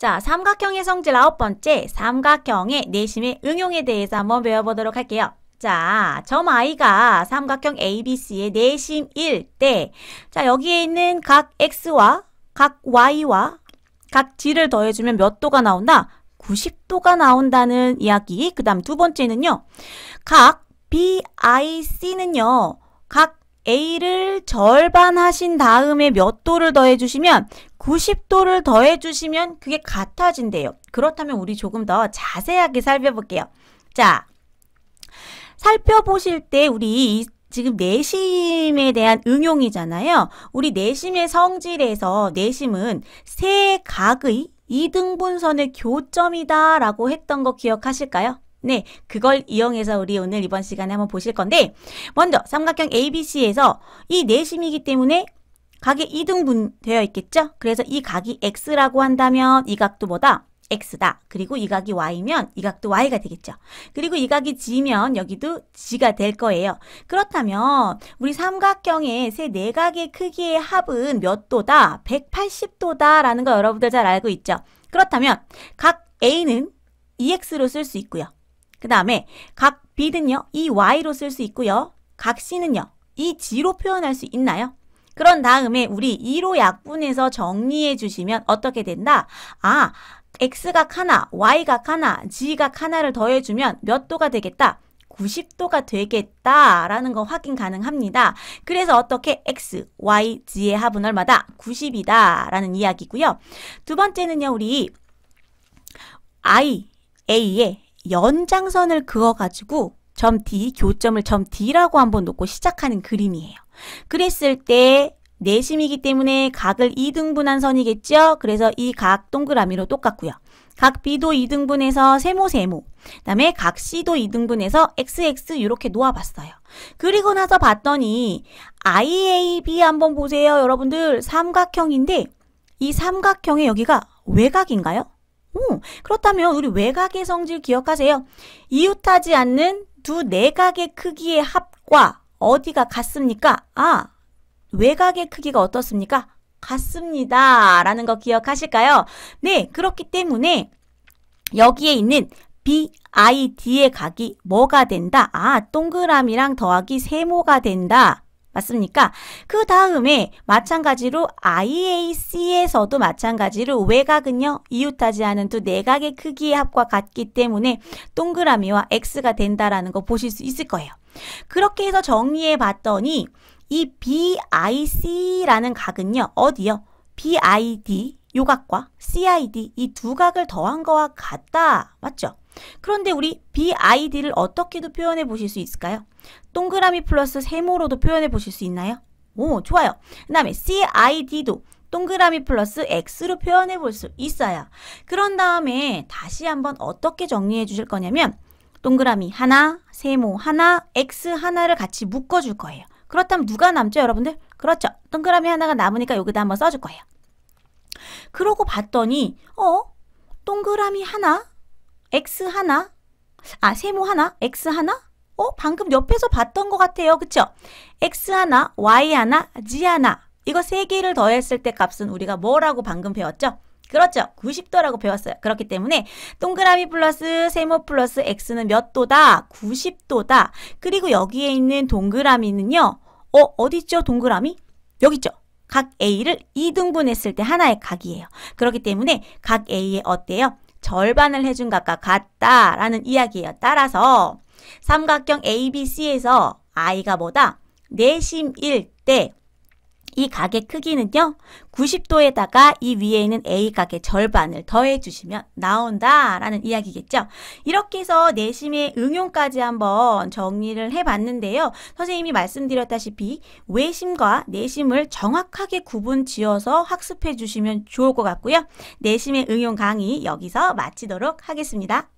자, 삼각형의 성질 아홉 번째, 삼각형의 내심의 응용에 대해서 한번 배워보도록 할게요. 자, 점 i가 삼각형 ABC의 내심일 때, 자, 여기에 있는 각 x와 각 y와 각 g를 더해주면 몇 도가 나온다? 90도가 나온다는 이야기. 그 다음 두 번째는요, 각 BIC는요, 각 A를 절반하신 다음에 몇 도를 더해주시면 90도를 더해주시면 그게 같아진대요. 그렇다면 우리 조금 더 자세하게 살펴볼게요. 자, 살펴보실 때 우리 지금 내심에 대한 응용이잖아요. 우리 내심의 성질에서 내심은 세 각의 이등분선의 교점이다 라고 했던 거 기억하실까요? 네, 그걸 이용해서 우리 오늘 이번 시간에 한번 보실 건데 먼저 삼각형 ABC에서 이 내심이기 때문에 각이 이등분 되어 있겠죠? 그래서 이 각이 X라고 한다면 이 각도 뭐다? X다. 그리고 이 각이 Y면 이 각도 Y가 되겠죠. 그리고 이 각이 G면 여기도 G가 될 거예요. 그렇다면 우리 삼각형의 세 내각의 네 크기의 합은 몇 도다? 180도다라는 거 여러분들 잘 알고 있죠. 그렇다면 각 A는 EX로 쓸 수 있고요. 그 다음에 각 b는요. 이 y로 쓸 수 있고요. 각 c는요. 이 g로 표현할 수 있나요? 그런 다음에 우리 2로 약분해서 정리해 주시면 어떻게 된다? 아, x각 하나, y각 하나, g각 하나를 더해주면 몇 도가 되겠다? 90도가 되겠다라는 거 확인 가능합니다. 그래서 어떻게 x, y, g의 합은 얼마다? 90이다라는 이야기고요. 두 번째는요. 우리 i, a의 연장선을 그어가지고 점 D, 교점을 점 D라고 한번 놓고 시작하는 그림이에요. 그랬을 때 내심이기 때문에 각을 2등분한 선이겠죠? 그래서 이 각 동그라미로 똑같고요. 각 B도 2등분해서 세모 세모 그다음에 각 C도 2등분해서 XX 이렇게 놓아봤어요. 그리고 나서 봤더니 IAB 한번 보세요. 여러분들 삼각형인데 이 삼각형의 여기가 외곽인가요? 오, 그렇다면 우리 외곽의 성질 기억하세요. 이웃하지 않는 두 내각의 크기의 합과 어디가 같습니까? 아, 외곽의 크기가 어떻습니까? 같습니다. 라는 거 기억하실까요? 네, 그렇기 때문에 여기에 있는 BID의 각이 뭐가 된다? 아, 동그라미랑 더하기 세모가 된다. 맞습니까? 그 다음에 마찬가지로 IAC에서도 마찬가지로 외곽은요 이웃하지 않은 두 내각의 네 크기의 합과 같기 때문에 동그라미와 X가 된다라는 거 보실 수 있을 거예요. 그렇게 해서 정리해 봤더니 이 BIC라는 각은요 어디요? BID 요각과 CID 이 두 각을 더한 거와 같다. 맞죠? 그런데 우리 BID를 어떻게도 표현해 보실 수 있을까요? 동그라미 플러스 세모로도 표현해 보실 수 있나요? 오, 좋아요. 그 다음에 CID도 동그라미 플러스 X로 표현해 볼 수 있어요. 그런 다음에 다시 한번 어떻게 정리해 주실 거냐면 동그라미 하나, 세모 하나, X 하나를 같이 묶어 줄 거예요. 그렇다면 누가 남죠, 여러분들? 그렇죠. 동그라미 하나가 남으니까 여기다 한번 써 줄 거예요. 그러고 봤더니 어? 동그라미 하나? X 하나, 아, 세모 하나, X 하나? 어, 방금 옆에서 봤던 것 같아요. 그쵸? X 하나, Y 하나, Z 하나. 이거 세 개를 더했을 때 값은 우리가 뭐라고 방금 배웠죠? 그렇죠. 90도라고 배웠어요. 그렇기 때문에 동그라미 플러스 세모 플러스 x는 몇 도다? 90도다. 그리고 여기에 있는 동그라미는요. 어, 어디 있죠? 동그라미? 여기 있죠. 각 a를 2등분했을 때 하나의 각이에요. 그렇기 때문에 각 a의 어때요? 절반을 해준 값과 같다라는 이야기예요. 따라서 삼각형 ABC에서 i가 뭐다? 내심일 때이 가게 크기는요. 90도에다가 이 위에 있는 A 가게 절반을 더해 주시면 나온다라는 이야기겠죠. 이렇게 해서 내심의 응용까지 한번 정리를 해봤는데요. 선생님이 말씀드렸다시피 외심과 내심을 정확하게 구분 지어서 학습해 주시면 좋을 것 같고요. 내심의 응용 강의 여기서 마치도록 하겠습니다.